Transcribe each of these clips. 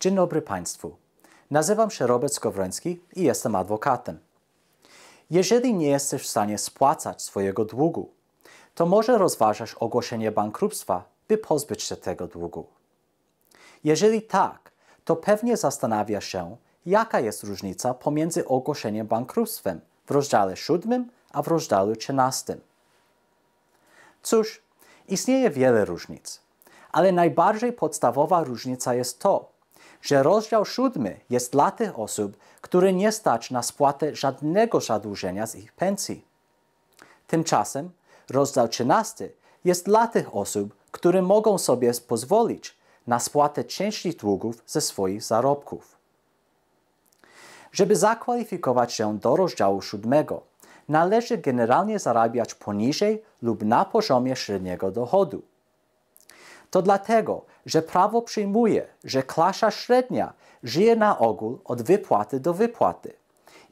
Dzień dobry Państwu. Nazywam się Robert Skowroński i jestem adwokatem. Jeżeli nie jesteś w stanie spłacać swojego długu, to może rozważasz ogłoszenie bankructwa, by pozbyć się tego długu. Jeżeli tak, to pewnie zastanawiasz się, jaka jest różnica pomiędzy ogłoszeniem bankructwem w rozdziale 7 a w rozdziale 13. Cóż, istnieje wiele różnic, ale najbardziej podstawowa różnica jest to, że rozdział siódmy jest dla tych osób, które nie stać na spłatę żadnego zadłużenia z ich pensji. Tymczasem rozdział 13 jest dla tych osób, które mogą sobie pozwolić na spłatę części długów ze swoich zarobków. Żeby zakwalifikować się do rozdziału siódmego, należy generalnie zarabiać poniżej lub na poziomie średniego dochodu – to dlatego, że prawo przyjmuje, że klasa średnia żyje na ogół od wypłaty do wypłaty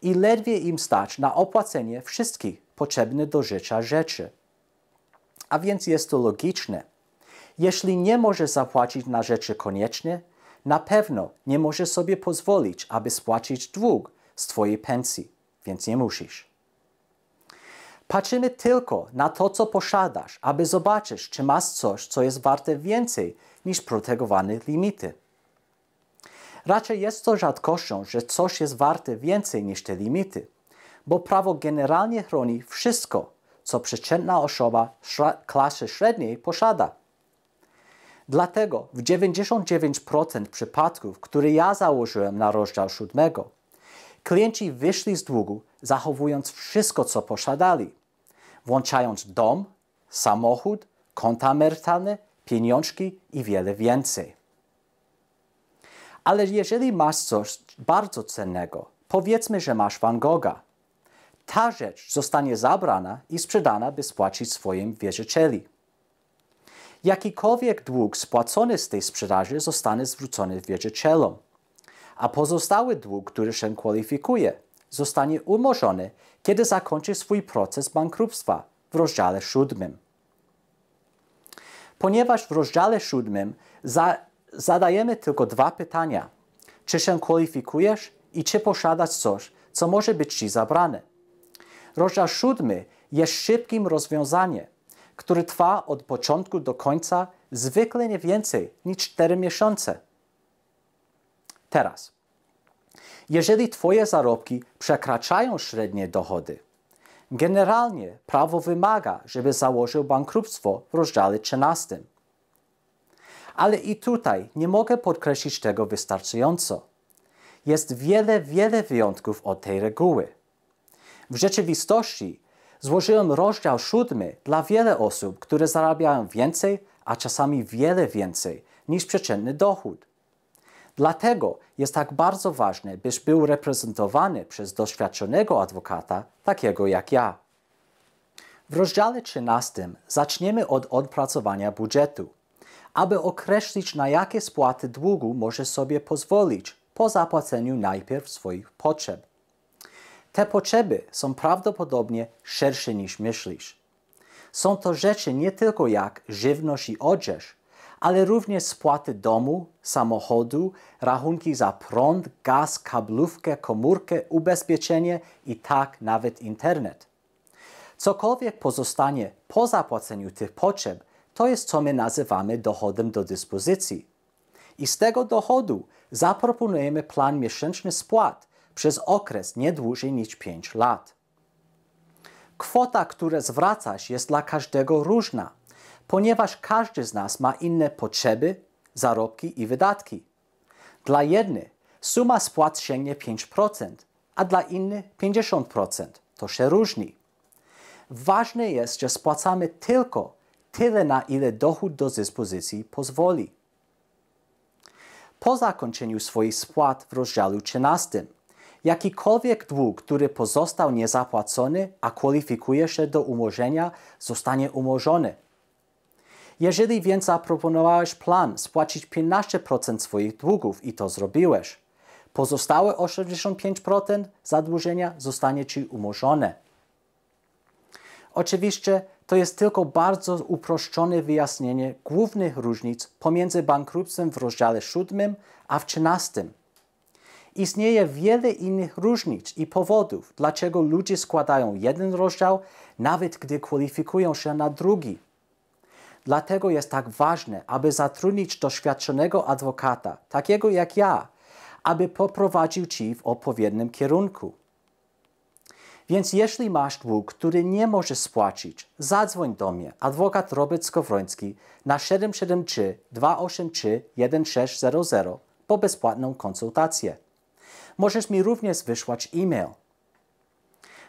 i ledwie im stać na opłacenie wszystkich potrzebnych do życia rzeczy. A więc jest to logiczne. Jeśli nie może zapłacić na rzeczy konieczne, na pewno nie może sobie pozwolić, aby spłacić dług z Twojej pensji, więc nie musisz. Patrzymy tylko na to, co posiadasz, aby zobaczyć, czy masz coś, co jest warte więcej niż protegowane limity. Raczej jest to rzadkością, że coś jest warte więcej niż te limity, bo prawo generalnie chroni wszystko, co przeciętna osoba klasy średniej posiada. Dlatego w 99% przypadków, które ja założyłem na rozdział 7, Klienci wyszli z długu, zachowując wszystko, co posiadali, włączając dom, samochód, konta emerytalne, pieniążki i wiele więcej. Ale jeżeli masz coś bardzo cennego, powiedzmy, że masz Van Gogha, ta rzecz zostanie zabrana i sprzedana, by spłacić swoim wierzycieli. Jakikolwiek dług spłacony z tej sprzedaży zostanie zwrócony wierzycielom a pozostały dług, który się kwalifikuje, zostanie umorzony, kiedy zakończy swój proces bankructwa w rozdziale 7. Ponieważ w rozdziale 7 za, zadajemy tylko dwa pytania. Czy się kwalifikujesz i czy posiadasz coś, co może być ci zabrane? Rozdział 7 jest szybkim rozwiązaniem, które trwa od początku do końca zwykle nie więcej niż 4 miesiące. Teraz, jeżeli Twoje zarobki przekraczają średnie dochody, generalnie prawo wymaga, żeby założył bankructwo w rozdziale 13. Ale i tutaj nie mogę podkreślić tego wystarczająco. Jest wiele, wiele wyjątków od tej reguły. W rzeczywistości złożyłem rozdział siódmy dla wiele osób, które zarabiają więcej, a czasami wiele więcej niż przeciętny dochód. Dlatego jest tak bardzo ważne, byś był reprezentowany przez doświadczonego adwokata, takiego jak ja. W rozdziale 13 zaczniemy od odpracowania budżetu, aby określić na jakie spłaty długu może sobie pozwolić po zapłaceniu najpierw swoich potrzeb. Te potrzeby są prawdopodobnie szersze niż myślisz. Są to rzeczy nie tylko jak żywność i odzież, ale również spłaty domu, samochodu, rachunki za prąd, gaz, kablówkę, komórkę, ubezpieczenie i tak nawet internet. Cokolwiek pozostanie po zapłaceniu tych potrzeb, to jest co my nazywamy dochodem do dyspozycji. I z tego dochodu zaproponujemy plan miesięczny spłat przez okres nie dłużej niż 5 lat. Kwota, którą zwracasz, jest dla każdego różna ponieważ każdy z nas ma inne potrzeby, zarobki i wydatki. Dla jednych suma spłat sięgnie 5%, a dla innych 50%. To się różni. Ważne jest, że spłacamy tylko tyle, na ile dochód do dyspozycji pozwoli. Po zakończeniu swoich spłat w rozdziale 13, jakikolwiek dług, który pozostał niezapłacony, a kwalifikuje się do umorzenia, zostanie umorzony. Jeżeli więc zaproponowałeś plan spłacić 15% swoich długów i to zrobiłeś, pozostałe 85% zadłużenia zostanie Ci umorzone. Oczywiście to jest tylko bardzo uproszczone wyjaśnienie głównych różnic pomiędzy bankructwem w rozdziale 7 a w 13. Istnieje wiele innych różnic i powodów, dlaczego ludzie składają jeden rozdział, nawet gdy kwalifikują się na drugi. Dlatego jest tak ważne, aby zatrudnić doświadczonego adwokata, takiego jak ja, aby poprowadził ci w odpowiednim kierunku. Więc jeśli masz dług, który nie możesz spłacić, zadzwoń do mnie, adwokat Robert Skowroński na 773 283 1600 po bezpłatną konsultację. Możesz mi również wysłać e-mail.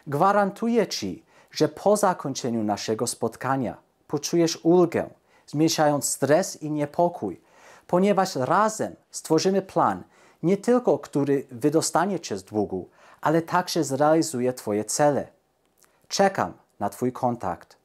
Gwarantuję Ci, że po zakończeniu naszego spotkania poczujesz ulgę, zmniejszając stres i niepokój, ponieważ razem stworzymy plan, nie tylko który wydostanie cię z długu, ale także zrealizuje Twoje cele. Czekam na Twój kontakt.